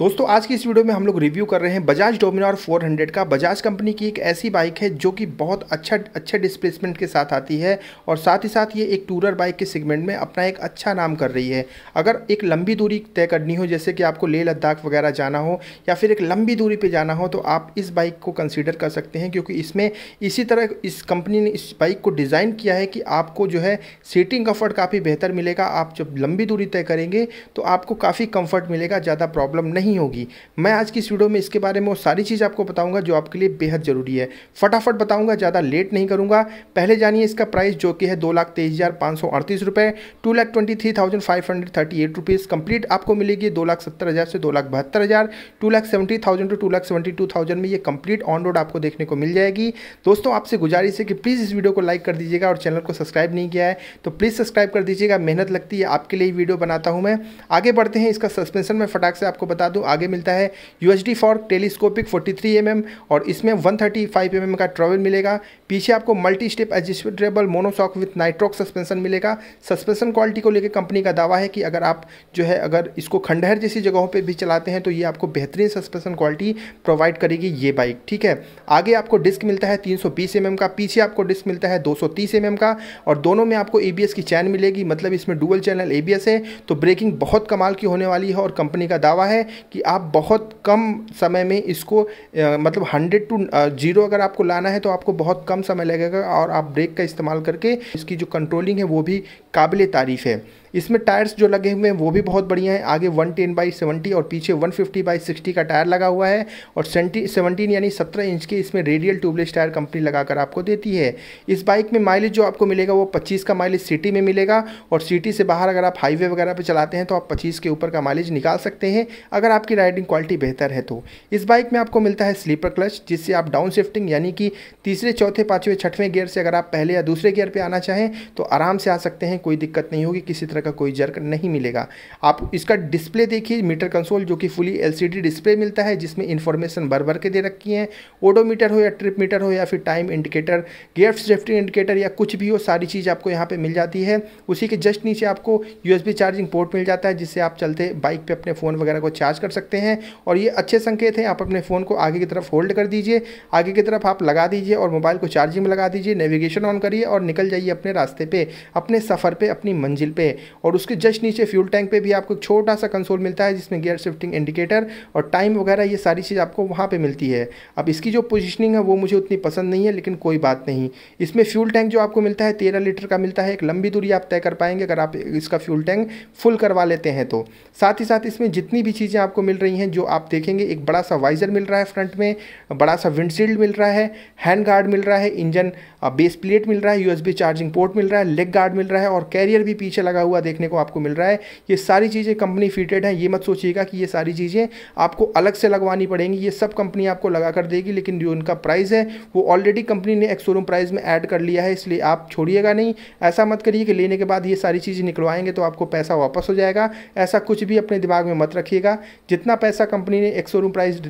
दोस्तों आज की इस वीडियो में हम लोग रिव्यू कर रहे हैं बजाज डोमिनार 400 का बजाज कंपनी की एक ऐसी बाइक है जो कि बहुत अच्छा अच्छे डिस्प्लेसमेंट के साथ आती है और साथ ही साथ ये एक टूरर बाइक के सेगमेंट में अपना एक अच्छा नाम कर रही है अगर एक लंबी दूरी तय करनी हो जैसे कि आपको लेह लद्दाख वगैरह जाना हो या फिर एक लंबी दूरी पर जाना हो तो आप इस बाइक को कंसिडर कर सकते हैं क्योंकि इसमें इसी तरह इस कंपनी ने इस बाइक को डिज़ाइन किया है कि आपको जो है सीटिंग कम्फर्ट काफ़ी बेहतर मिलेगा आप जब लंबी दूरी तय करेंगे तो आपको काफ़ी कम्फर्ट मिलेगा ज़्यादा प्रॉब्लम नहीं नहीं होगी मैं आज की इस वीडियो में इसके बारे में वो सारी चीज़ आपको बताऊंगा जो आपके लिए बेहद ज़रूरी है फटाफट बताऊंगा ज़्यादा लेट नहीं करूंगा पहले जानिए इसका प्राइस जो कि है दो लाख तेईस हज़ार पाँच सौ अड़तीस रुपये two lakh twenty three thousand five hundred thirty eight rupees complete आपको मिलेगी दो लाख सत्तर हज़ार से दो लाख बहत्तर हज़ार two lakh seventy thousand two two lakh seventy two thousand में ये कंप्लीट ऑन रोड आपको देखने को मिल जाएगी दोस्तों आपसे गुजारिश है कि प्लीज़ इस वीडियो को लाइक कर दीजिएगा और चैनल को सब्सक्राइब नहीं किया है तो प्लीज़ सब्सक्राइब कर दीजिएगा मेहनत लगती है आपके लिए वीडियो बनाता हूँ मैं आगे बढ़ते हैं इसका सस्पेंशन में फटाक से आपको बता दूँ तो आगे मिलता है U H D for telescopic forty three M M और इसमें one thirty five M M का ट्रेवल मिलेगा पीछे आपको multi step adjustable monoshock with nitrox suspension मिलेगा सस्पेंशन क्वालिटी को लेकर कंपनी का दावा है कि अगर आप जो है अगर इसको खंडहर जैसी जगहों पर भी चलाते हैं तो ये आपको बेहतरीन सस्पेंशन क्वालिटी प्रोवाइड करेगी ये बाइक ठीक है आगे आपको डिस्क मिलता है तीन सौ बीस एम एम का पीछे आपको डिस्क मिलता है दो सौ तीस एम एम का और दोनों में आपको ए बी एस की चैन मिलेगी मतलब इसमें dual channel A B S है तो ब्रेकिंग बहुत कमाल की होने वाली है और कंपनी का दावा है कि आप बहुत कम समय में इसको मतलब हंड्रेड टू जीरो अगर आपको लाना है तो आपको बहुत कम समय लगेगा और आप ब्रेक का इस्तेमाल करके इसकी जो कंट्रोलिंग है वो भी काबिल तारीफ़ है इसमें टायर्स जो लगे हुए हैं वो भी बहुत बढ़िया हैं आगे 110 टेन बाई सेवेंटी और पीछे 150 फिफ्टी बाई सिक्सटी का टायर लगा हुआ है और सेवेंटी सेवनटीन यानी सत्रह इंच के इसमें रेडियल ट्यूबलेस टायर कंपनी लगाकर आपको देती है इस बाइक में माइलेज जो आपको मिलेगा वो पच्चीस का माइलेज सिटी में मिलेगा और सिटी से बाहर अगर आप हाईवे वगैरह पर चलाते हैं तो आप पच्चीस के ऊपर का माइलेज निकाल सकते हैं अगर आपकी राइडिंग क्वालिटी बेहतर है तो इस बाइक में आपको मिलता है स्लीपर क्लच जिससे आप डाउन शिफ्टिंग यानी कि तीसरे चौथे पाँचवें छठवें गियर से अगर आप पहले या दूसरे गियर पर आना चाहें तो आराम से आ सकते हैं कोई दिक्कत नहीं होगी किसी तरह तरह का कोई जर्क नहीं मिलेगा आप इसका डिस्प्ले देखिए मीटर कंसोल जो कि फुली एलसीडी डिस्प्ले मिलता है जिसमें इन्फॉर्मेशन भर भर के दे रखी है ओडोमीटर हो या ट्रिप मीटर हो या फिर time indicator gear safety indicator या कुछ भी हो सारी चीज़ आपको यहाँ पर मिल जाती है उसी के जस्ट नीचे आपको यू चार्जिंग पोर्ट मिल जाता है जिससे आप चलते बाइक पर अपने फ़ोन वगैरह को चार्ज कर सकते हैं और ये अच्छे संकेत हैं आप अपने फ़ोन को आगे की तरफ होल्ड कर दीजिए आगे की तरफ आप लगा दीजिए और मोबाइल को चार्जिंग में लगा दीजिए नेविगेशन ऑन करिए और निकल जाइए अपने रास्ते पे अपने सफ़र पे अपनी मंजिल पे और उसके जस्ट नीचे फ्यूल टैंक पे भी आपको छोटा सा कंसोल मिलता है जिसमें गियर शिफ्टिंग इंडिकेटर और टाइम वगैरह ये सारी चीज़ आपको वहाँ पर मिलती है अब इसकी जो पोजिशनिंग है वो मुझे उतनी पसंद नहीं है लेकिन कोई बात नहीं इसमें फ्यूल टैंक जो आपको मिलता है तेरह लीटर का मिलता है एक लंबी दूरी आप तय कर पाएंगे अगर आप इसका फ्यूल टैंक फुल करवा लेते हैं तो साथ ही साथ इसमें जितनी भी चीज़ें आपको मिल रही हैं जो आप देखेंगे एक बड़ा सा वाइजर मिल रहा है फ्रंट में बड़ा सा विंडशील्ड मिल रहा है हैंड गार्ड मिल रहा है इंजन बेस प्लेट मिल रहा है यूएसबी चार्जिंग पोर्ट मिल रहा है लेग गार्ड मिल रहा है और कैरियर भी पीछे लगा हुआ हुआ देखने को आपको मिल रहा है ये सारी चीज़ें कंपनी फिटेड हैं ये मत सोचिएगा कि ये सारी चीज़ें आपको अलग से लगवानी पड़ेंगी ये सब कंपनी आपको लगा कर देगी लेकिन जो इनका प्राइस है वो ऑलरेडी कंपनी ने एक शोरूम प्राइस में ऐड कर लिया है इसलिए आप छोड़िएगा नहीं ऐसा मत करिए कि लेने के बाद ये सारी चीज़ें निकलवाएंगे तो आपको पैसा वापस हो जाएगा ऐसा कुछ भी अपने दिमाग में मत रखिएगा जितना पैसा कंपनी ने एक शोरूम प्राइस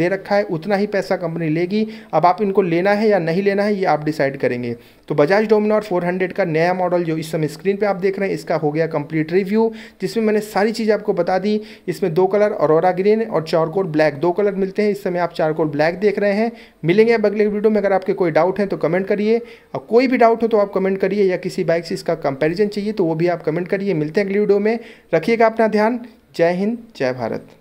दे रखा है उतना ही पैसा कंपनी लेगी अब आप इनको लेना है या नहीं लेना है ये आप डिसाइड करेंगे तो बजाज डोमिनोर 400 का नया मॉडल जो इस समय स्क्रीन पे आप देख रहे हैं इसका हो गया गया कंप्लीट रिव्यू जिसमें मैंने सारी चीज़ आपको बता दी इसमें दो कलर और ग्रीन और चारकोल ब्लैक दो कलर मिलते हैं इस समय आप चारकोल ब्लैक देख रहे हैं मिलेंगे अब अगले वीडियो में अगर आपके कोई डाउट है तो कमेंट करिए और कोई भी डाउट हो तो आप कमेंट करिए या किसी बाइक से इसका कंपेरिजन चाहिए तो वो भी आप कमेंट करिए मिलते हैं अगले वीडियो में रखिएगा अपना ध्यान जय हिंद जय भारत